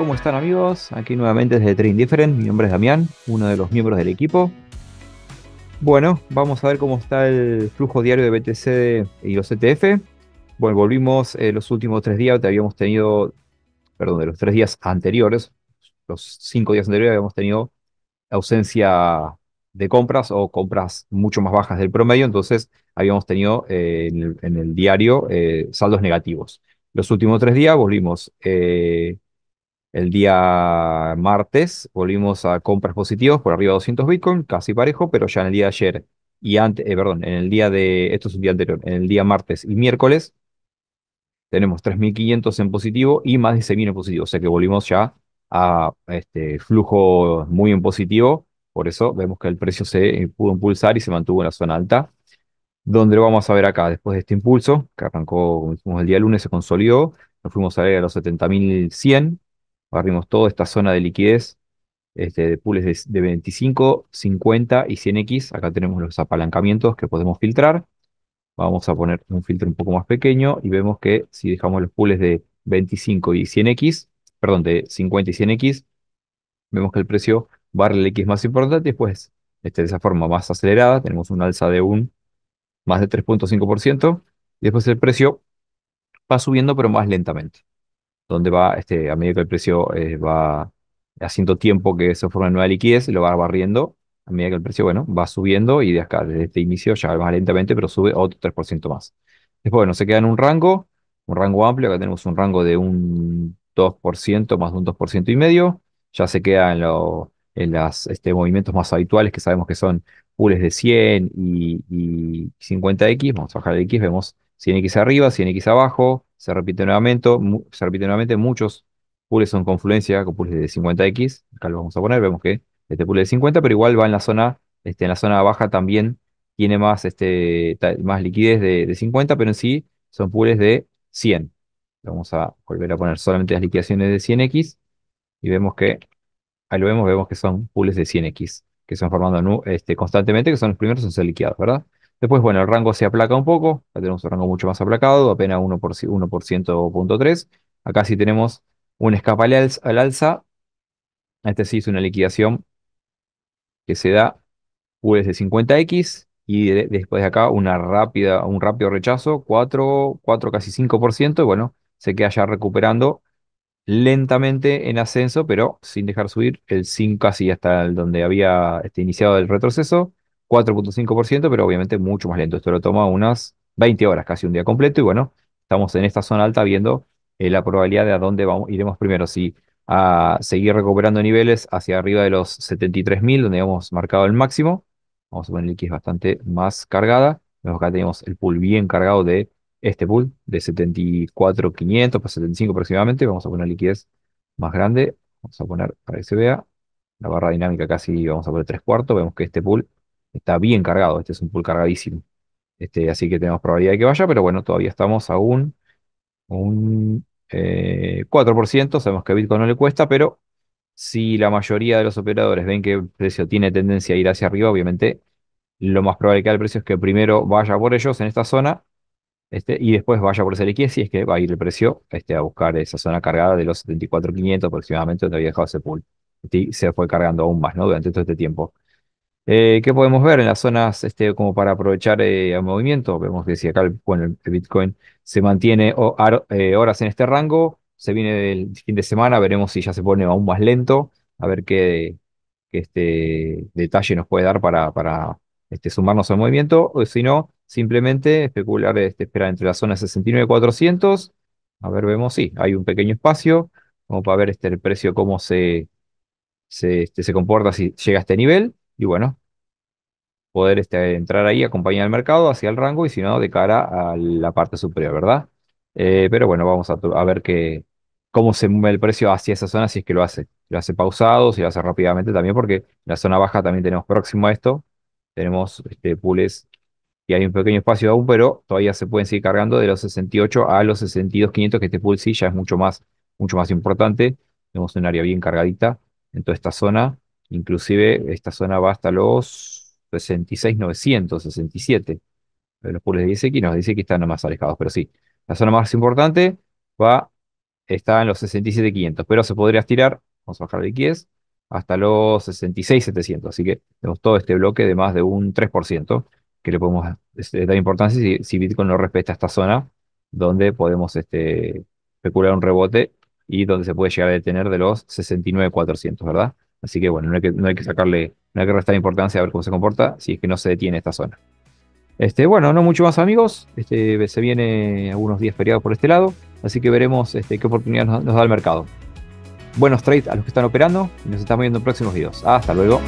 ¿Cómo están amigos? Aquí nuevamente desde Train Different, mi nombre es Damián, uno de los miembros del equipo. Bueno, vamos a ver cómo está el flujo diario de BTC y los ETF. Bueno, volvimos eh, los últimos tres días, habíamos tenido, perdón, de los tres días anteriores, los cinco días anteriores habíamos tenido ausencia de compras o compras mucho más bajas del promedio, entonces habíamos tenido eh, en, el, diario eh, saldos negativos. Los últimos tres días volvimos el día martes volvimos a compras positivas, por arriba de 200 Bitcoin, casi parejo, pero ya en el día ayer y antes, eh, perdón, en el día de, esto es un día anterior, en el día martes y miércoles tenemos 3.500 en positivo y más de 6.000 en positivo, o sea que volvimos ya a este flujo muy en positivo, por eso vemos que el precio se eh, pudo impulsar y se mantuvo en la zona alta, donde lo vamos a ver acá, después de este impulso, que arrancó, como el día lunes, se consolidó, nos fuimos a ver a los 70.100, barrimos toda esta zona de liquidez este, de pools de, 25, 50 y 100x. Acá tenemos los apalancamientos que podemos filtrar. Vamos a poner un filtro un poco más pequeño y vemos que si dejamos los pools de 25 y 100x, perdón, de 50 y 100x, vemos que el precio barre el x más importante y después este, de esa forma más acelerada tenemos un alza de un más de 3.5% y después el precio va subiendo pero más lentamente donde va, este, a medida que el precio eh, va haciendo tiempo que se forma nueva liquidez, lo va barriendo, a medida que el precio, bueno, va subiendo y de acá, desde este inicio ya más lentamente, pero sube otro 3% más. Después, bueno, se queda en un rango, un rango amplio, acá tenemos un rango de un 2% más de un 2% y medio, ya se queda en, los este, movimientos más habituales que sabemos que son pools de 100 y, y 50X, vamos a bajar el X, vemos 100X arriba, 100X abajo, se repite nuevamente, se repite nuevamente muchos pools son confluencia con pools de 50x, acá lo vamos a poner, vemos que este pool es de 50, pero igual va en la zona, este, en la zona baja también tiene más, este, más liquidez de, 50, pero en sí son pools de 100. Vamos a volver a poner solamente las liquidaciones de 100x y vemos que, ahí lo vemos, vemos que son pools de 100x, que se formando este, constantemente, que son los primeros en ser liquidados, ¿verdad? Después, bueno, el rango se aplaca un poco, ya tenemos un rango mucho más aplacado, apenas 1.3. Acá sí tenemos un escape al alza. Este sí es una liquidación que se da pues de 50 x y después de acá una rápida, un rápido rechazo, 4, casi 5%, y bueno, se queda ya recuperando lentamente en ascenso, pero sin dejar subir el 5 casi hasta donde había este, iniciado el retroceso 4.5%, pero obviamente mucho más lento. Esto lo toma unas 20 horas, casi un día completo. Y bueno, estamos en esta zona alta viendo eh, la probabilidad de a dónde vamos, iremos primero. Si a seguir recuperando niveles hacia arriba de los 73.000, donde hemos marcado el máximo. Vamos a poner liquidez bastante más cargada. acá tenemos el pool bien cargado de este pool, de 74.500 para 75 aproximadamente. Vamos a poner liquidez más grande. Vamos a poner para que se vea. La barra dinámica casi vamos a poner 3 cuartos. Vemos que este pool está bien cargado, este es un pool cargadísimo. Este, así que tenemos probabilidad de que vaya, pero bueno, todavía estamos a un, 4%. Eh, sabemos que a Bitcoin no le cuesta, pero si la mayoría de los operadores ven que el precio tiene tendencia a ir hacia arriba, obviamente lo más probable que haga el precio es que primero vaya por ellos en esta zona este, y después vaya por ese liquidez si es que va a ir el precio este, a buscar esa zona cargada de los 74.500 aproximadamente donde había dejado ese pool. y se fue cargando aún más ¿no? durante todo este tiempo. Eh, ¿Qué podemos ver en las zonas este, como para aprovechar eh, el movimiento? Vemos que si acá el, Bitcoin se mantiene eh, horas en este rango, se viene el fin de semana, veremos si ya se pone aún más lento, a ver qué, este detalle nos puede dar para, para este, sumarnos al movimiento, o si no, simplemente especular, este, esperar entre la zona 69 400, a ver, vemos, si hay un pequeño espacio, como para ver este, el precio, cómo se, se este, comporta si llega a este nivel y bueno, poder este, entrar ahí, acompañar al mercado hacia el rango y si no, de cara a la parte superior, ¿verdad? Eh, pero bueno, vamos a, ver cómo se mueve el precio hacia esa zona si es que lo hace. Lo hace pausado, si lo hace rápidamente también, porque la zona baja también tenemos próximo a esto. Tenemos este, pools y hay un pequeño espacio aún, pero todavía se pueden seguir cargando de los 68 a los 62.500, que este pool sí ya es mucho más, mucho más importante. Tenemos un área bien cargadita en toda esta zona. Inclusive esta zona va hasta los 66,900, 67 los pools de 10X Nos dice que están más alejados, pero sí. La zona más importante va, está en los 67,500, pero se podría estirar, vamos a bajar de 10, hasta los 66,700. Así que tenemos todo este bloque de más de un 3% que le podemos este, dar importancia si, Bitcoin no respeta esta zona donde podemos este, especular un rebote y donde se puede llegar a detener de los 69,400, ¿verdad? Así que bueno, no hay que, no hay que sacarle, no hay que restar importancia a ver cómo se comporta si es que no se detiene esta zona. Este, bueno, no mucho más amigos, este, se viene algunos días feriados por este lado, así que veremos este, qué oportunidad nos da el mercado. Buenos trades a los que están operando y nos estamos viendo en próximos videos. Hasta luego.